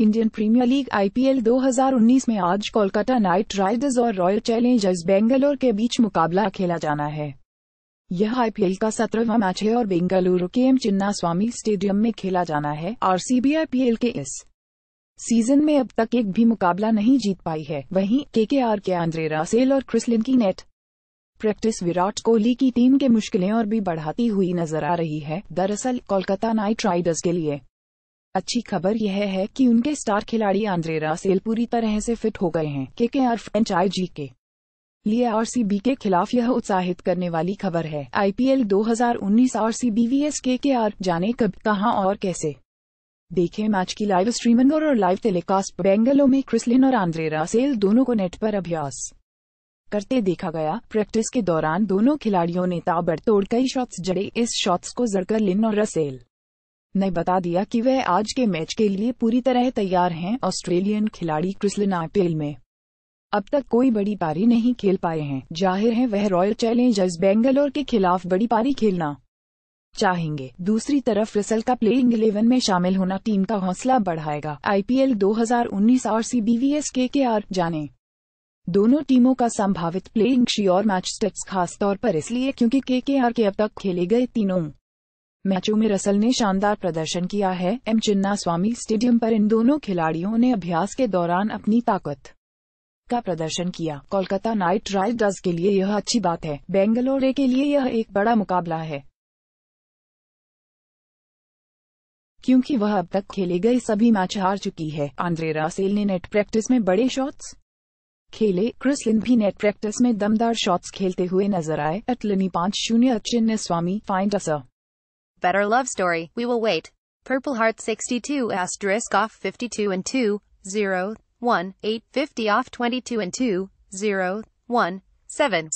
Indian premiere league IPL 2019 में आज Kolkata knight riders और रॉयल चैलेंजर्स बेंगलोर के बीच मुकाबला खेला जाना है यह आईपीएल का सत्रहवा मैच है और बेंगलुरु के एम चिन्ना स्वामी स्टेडियम में खेला जाना है आरसीबी आईपीएल के इस सीजन में अब तक एक भी मुकाबला नहीं जीत पाई है वहीं केकेआर के आंद्रे रासेल और क्रिसलिन की नेट प्रैक्टिस विराट कोहली की टीम के मुश्किलें और भी बढ़ाती हुई नजर आ रही है दरअसल कोलकाता नाइट राइडर्स के लिए अच्छी खबर यह है कि उनके स्टार खिलाड़ी आंद्रे रासेल पूरी तरह से फिट हो गए हैं के के आर फ्रेंचाइजी के लिए आर के खिलाफ यह उत्साहित करने वाली खबर है आईपीएल 2019 आरसीबी वीएस के के आर जाने कब कहां और कैसे देखें मैच की लाइव स्ट्रीमिंग और, और लाइव टेलीकास्ट बेंगलो में क्रिसलिन और आंद्रे रासेल दोनों को नेट पर अभ्यास करते देखा गया प्रैक्टिस के दौरान दोनों खिलाड़ियों ने ताबड़तोड़ कई शॉट्स जड़े इस शॉट्स को जड़कर लिन और रसेल ने बता दिया कि वह आज के मैच के लिए पूरी तरह तैयार हैं ऑस्ट्रेलियन खिलाड़ी क्रिस्लिन आईपीएल में अब तक कोई बड़ी पारी नहीं खेल पाए हैं जाहिर है वह रॉयल चैलेंजर्स बेंगलोर के खिलाफ बड़ी पारी खेलना चाहेंगे दूसरी तरफ रसल का प्लेइंग इलेवन में शामिल होना टीम का हौसला बढ़ाएगा आईपीएल 2019 और सीबीवीएस के के आर जाने दोनों टीमों का संभावित प्लेइंग श्योर मैच स्टेप्स खासतौर पर इसलिए क्योंकि के के आर के अब तक खेले गए तीनों मैचों में रसल ने शानदार प्रदर्शन किया है एम चिन्ना स्वामी स्टेडियम पर इन दोनों खिलाड़ियों ने अभ्यास के दौरान अपनी ताकत का प्रदर्शन किया कोलकाता नाइट राइडर्स के लिए यह अच्छी बात है बेंगलोरे के लिए यह एक बड़ा मुकाबला है क्योंकि वह अब तक खेले गए सभी मैच हार चुकी है आंद्रे रासेल ने नेट प्रैक्टिस में बड़े शॉट्स खेले लिन भी नेट प्रैक्टिस में दमदार शॉट्स खेलते हुए नजर आए अटलनी पांच शून्य अचिन स्वामी फाइंड असर Better Love Story, We Will Wait, Purple Heart 62 asterisk off 52 and 2, 0, 1, 850 off 22 and 2, 0, 1, 7.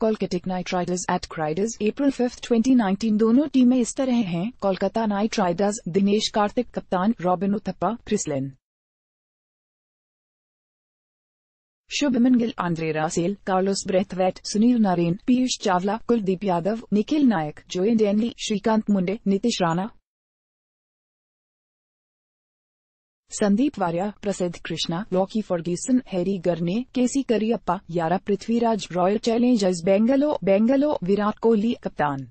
कोलकातिक नाइट राइडर्स एट क्राइडर्स अप्रैल फिफ्थ 2019 दोनों टीमें इस तरह हैं कोलकाता नाइट राइडर्स दिनेश कार्तिक कप्तान Robin Uthappa Chris Lynn Shubman Gill Andre Russell Carlos Brathwaite Sunil Narine Piyush Chawla Kuldeep Yadav Nikhil Naik Joe Denly Srikanth Munde Nitish Rana Sandeep Warrier Prasidh Krishna Lockie Ferguson Harry Gurney KC Cariappa Yarra Prithviraj royal challengers Bangalore Bangalore Virat Kohli कप्तान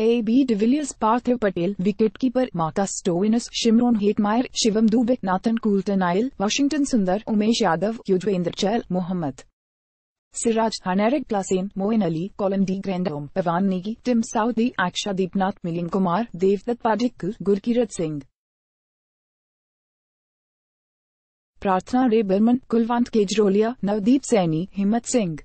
A B de Villiers Parthiv Patel wicketkeeper माता Stoinis Shimron Hetmyer Shivam Dube Nathan आयल Washington Sundar Umesh Yadav Yuzvendra Chahal Mohammed Siraj Heinrich Klaasen Moeen Ali Colin de Grandhomme Pawan Negi Tim Southee आक्षा दीपनाथ मिलिन कुमार देवदत्त पाडिक्कर गुरकीरत सिंह प्रार्थना रे बर्मन कुलवंत केजरोलिया नवदीप सैनी हिम्मत सिंह